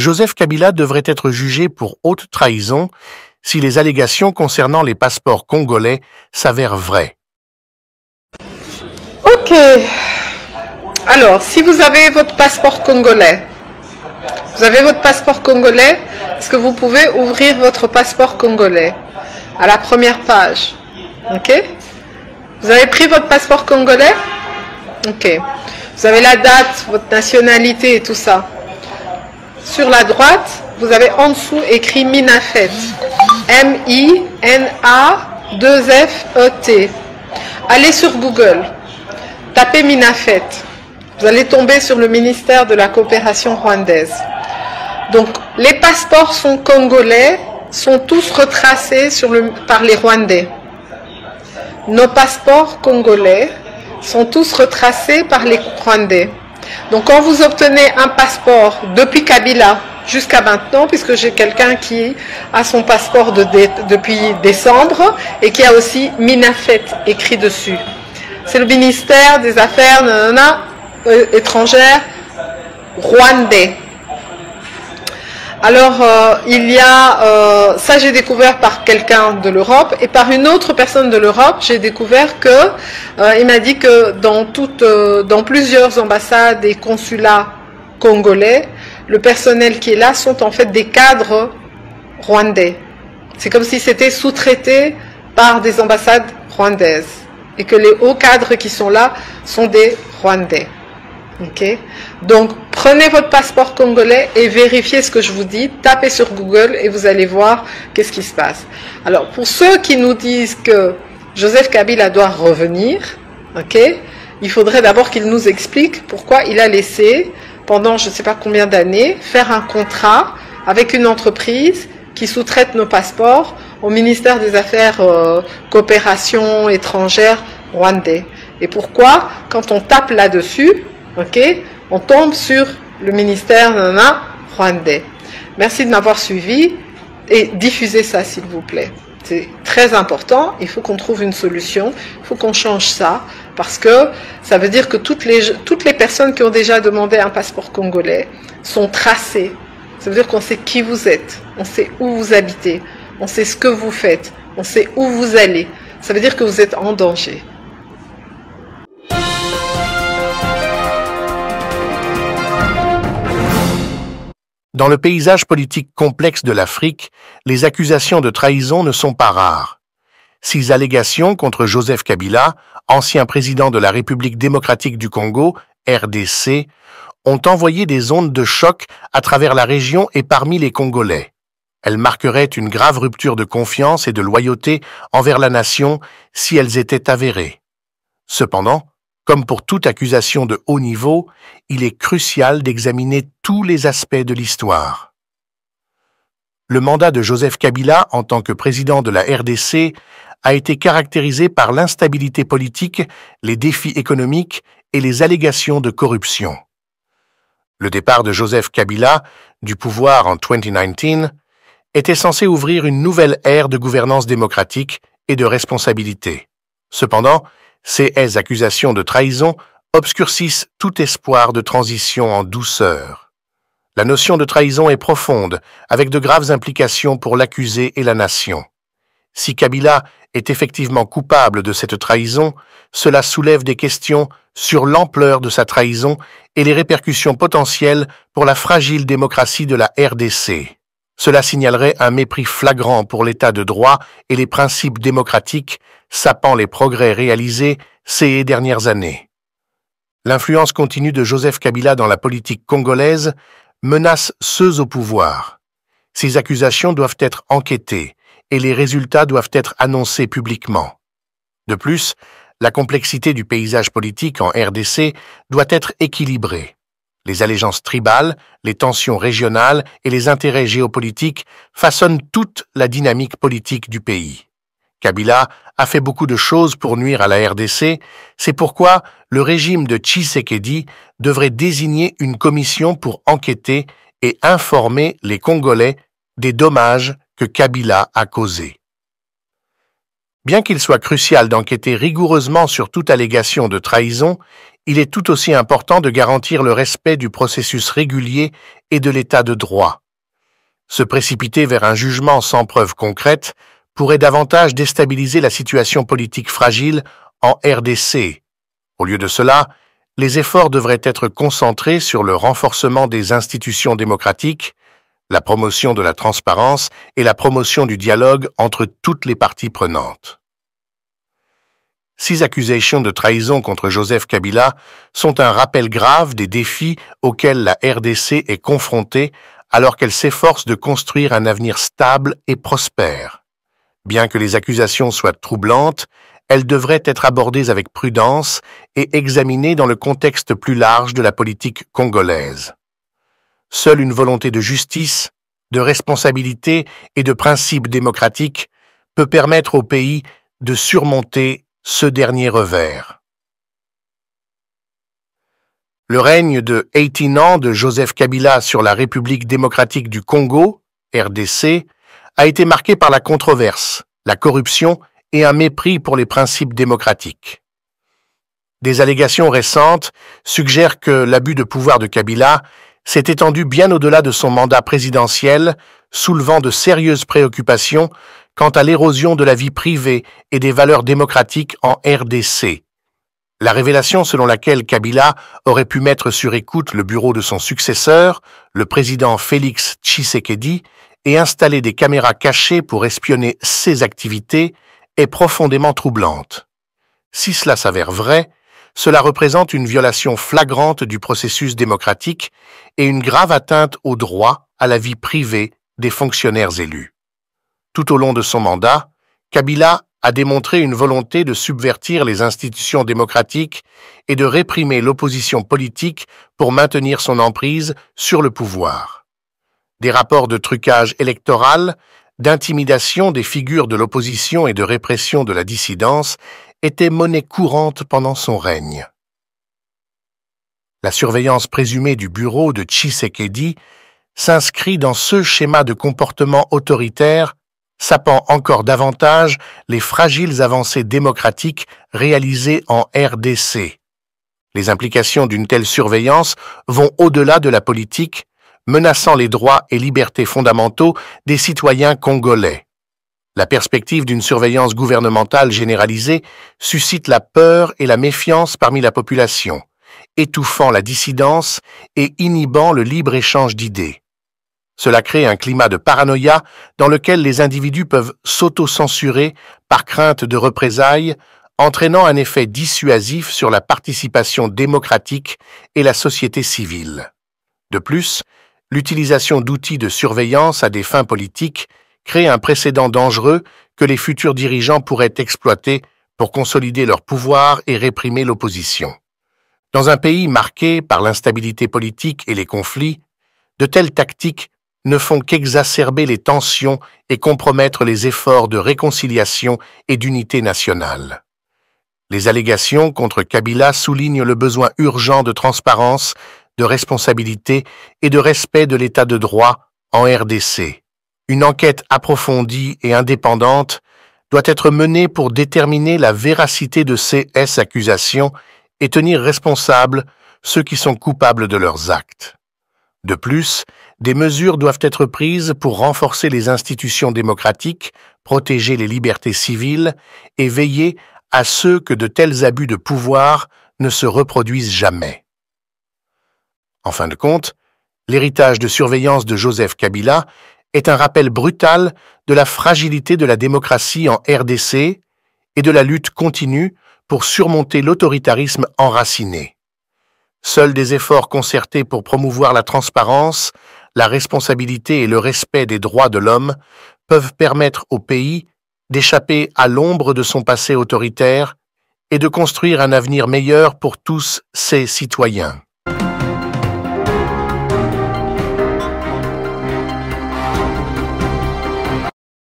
Joseph Kabila devrait être jugé pour haute trahison si les allégations concernant les passeports congolais s'avèrent vraies. Ok. Alors, si vous avez votre passeport congolais, vous avez votre passeport congolais, est-ce que vous pouvez ouvrir votre passeport congolais à la première page Ok Vous avez pris votre passeport congolais Ok. Vous avez la date, votre nationalité et tout ça sur la droite, vous avez en dessous écrit Minafet. E M-I-N-A-2-F-E-T. Allez sur Google, tapez Minafet. Vous allez tomber sur le ministère de la coopération rwandaise. Donc, les passeports sont congolais, sont tous retracés sur par les Rwandais. Nos passeports congolais sont tous retracés par les Rwandais. Donc quand vous obtenez un passeport depuis Kabila jusqu'à maintenant, puisque j'ai quelqu'un qui a son passeport depuis décembre et qui a aussi Minafet écrit dessus. C'est le ministère des Affaires euh, étrangères rwandais. Alors, euh, il y a, euh, ça j'ai découvert par quelqu'un de l'Europe et par une autre personne de l'Europe, j'ai découvert que, euh, il m'a dit que dans, toutes, euh, dans plusieurs ambassades et consulats congolais, le personnel qui est là sont en fait des cadres rwandais. C'est comme si c'était sous-traité par des ambassades rwandaises et que les hauts cadres qui sont là sont des Rwandais. ok donc, prenez votre passeport congolais et vérifiez ce que je vous dis. Tapez sur Google et vous allez voir qu'est-ce qui se passe. Alors, pour ceux qui nous disent que Joseph Kabila doit revenir, ok, il faudrait d'abord qu'il nous explique pourquoi il a laissé, pendant je ne sais pas combien d'années, faire un contrat avec une entreprise qui sous-traite nos passeports au ministère des Affaires euh, coopération étrangère rwandais. Et pourquoi, quand on tape là-dessus, ok, on tombe sur le ministère nana, rwandais. Merci de m'avoir suivi et diffusez ça, s'il vous plaît. C'est très important. Il faut qu'on trouve une solution. Il faut qu'on change ça parce que ça veut dire que toutes les, toutes les personnes qui ont déjà demandé un passeport congolais sont tracées. Ça veut dire qu'on sait qui vous êtes, on sait où vous habitez, on sait ce que vous faites, on sait où vous allez. Ça veut dire que vous êtes en danger. Dans le paysage politique complexe de l'Afrique, les accusations de trahison ne sont pas rares. Six allégations contre Joseph Kabila, ancien président de la République démocratique du Congo, RDC, ont envoyé des ondes de choc à travers la région et parmi les Congolais. Elles marqueraient une grave rupture de confiance et de loyauté envers la nation si elles étaient avérées. Cependant, comme pour toute accusation de haut niveau, il est crucial d'examiner tous les aspects de l'histoire. Le mandat de Joseph Kabila en tant que président de la RDC a été caractérisé par l'instabilité politique, les défis économiques et les allégations de corruption. Le départ de Joseph Kabila du pouvoir en 2019 était censé ouvrir une nouvelle ère de gouvernance démocratique et de responsabilité. Cependant, ces haies accusations de trahison obscurcissent tout espoir de transition en douceur. La notion de trahison est profonde, avec de graves implications pour l'accusé et la nation. Si Kabila est effectivement coupable de cette trahison, cela soulève des questions sur l'ampleur de sa trahison et les répercussions potentielles pour la fragile démocratie de la RDC. Cela signalerait un mépris flagrant pour l'état de droit et les principes démocratiques, sapant les progrès réalisés ces dernières années. L'influence continue de Joseph Kabila dans la politique congolaise menace ceux au pouvoir. Ces accusations doivent être enquêtées et les résultats doivent être annoncés publiquement. De plus, la complexité du paysage politique en RDC doit être équilibrée. Les allégeances tribales, les tensions régionales et les intérêts géopolitiques façonnent toute la dynamique politique du pays. Kabila a fait beaucoup de choses pour nuire à la RDC, c'est pourquoi le régime de Tshisekedi devrait désigner une commission pour enquêter et informer les Congolais des dommages que Kabila a causés. Bien qu'il soit crucial d'enquêter rigoureusement sur toute allégation de trahison, il est tout aussi important de garantir le respect du processus régulier et de l'état de droit. Se précipiter vers un jugement sans preuve concrète pourrait davantage déstabiliser la situation politique fragile en RDC. Au lieu de cela, les efforts devraient être concentrés sur le renforcement des institutions démocratiques, la promotion de la transparence et la promotion du dialogue entre toutes les parties prenantes six accusations de trahison contre Joseph Kabila sont un rappel grave des défis auxquels la RDC est confrontée alors qu'elle s'efforce de construire un avenir stable et prospère. Bien que les accusations soient troublantes, elles devraient être abordées avec prudence et examinées dans le contexte plus large de la politique congolaise. Seule une volonté de justice, de responsabilité et de principes démocratiques peut permettre au pays de surmonter ce dernier revers. Le règne de 18 ans de Joseph Kabila sur la République démocratique du Congo, RDC, a été marqué par la controverse, la corruption et un mépris pour les principes démocratiques. Des allégations récentes suggèrent que l'abus de pouvoir de Kabila s'est étendu bien au-delà de son mandat présidentiel, soulevant de sérieuses préoccupations quant à l'érosion de la vie privée et des valeurs démocratiques en RDC. La révélation selon laquelle Kabila aurait pu mettre sur écoute le bureau de son successeur, le président Félix Tshisekedi, et installer des caméras cachées pour espionner ses activités est profondément troublante. Si cela s'avère vrai, cela représente une violation flagrante du processus démocratique et une grave atteinte au droit à la vie privée des fonctionnaires élus. Tout au long de son mandat, Kabila a démontré une volonté de subvertir les institutions démocratiques et de réprimer l'opposition politique pour maintenir son emprise sur le pouvoir. Des rapports de trucage électoral, d'intimidation des figures de l'opposition et de répression de la dissidence étaient monnaie courante pendant son règne. La surveillance présumée du bureau de Tshisekedi s'inscrit dans ce schéma de comportement autoritaire sapant encore davantage les fragiles avancées démocratiques réalisées en RDC. Les implications d'une telle surveillance vont au-delà de la politique, menaçant les droits et libertés fondamentaux des citoyens congolais. La perspective d'une surveillance gouvernementale généralisée suscite la peur et la méfiance parmi la population, étouffant la dissidence et inhibant le libre échange d'idées. Cela crée un climat de paranoïa dans lequel les individus peuvent s'auto-censurer par crainte de représailles, entraînant un effet dissuasif sur la participation démocratique et la société civile. De plus, l'utilisation d'outils de surveillance à des fins politiques crée un précédent dangereux que les futurs dirigeants pourraient exploiter pour consolider leur pouvoir et réprimer l'opposition. Dans un pays marqué par l'instabilité politique et les conflits, de telles tactiques ne font qu'exacerber les tensions et compromettre les efforts de réconciliation et d'unité nationale. Les allégations contre Kabila soulignent le besoin urgent de transparence, de responsabilité et de respect de l'état de droit en RDC. Une enquête approfondie et indépendante doit être menée pour déterminer la véracité de ces accusations et tenir responsables ceux qui sont coupables de leurs actes. De plus, des mesures doivent être prises pour renforcer les institutions démocratiques, protéger les libertés civiles et veiller à ce que de tels abus de pouvoir ne se reproduisent jamais. En fin de compte, l'héritage de surveillance de Joseph Kabila est un rappel brutal de la fragilité de la démocratie en RDC et de la lutte continue pour surmonter l'autoritarisme enraciné. Seuls des efforts concertés pour promouvoir la transparence, la responsabilité et le respect des droits de l'homme peuvent permettre au pays d'échapper à l'ombre de son passé autoritaire et de construire un avenir meilleur pour tous ses citoyens.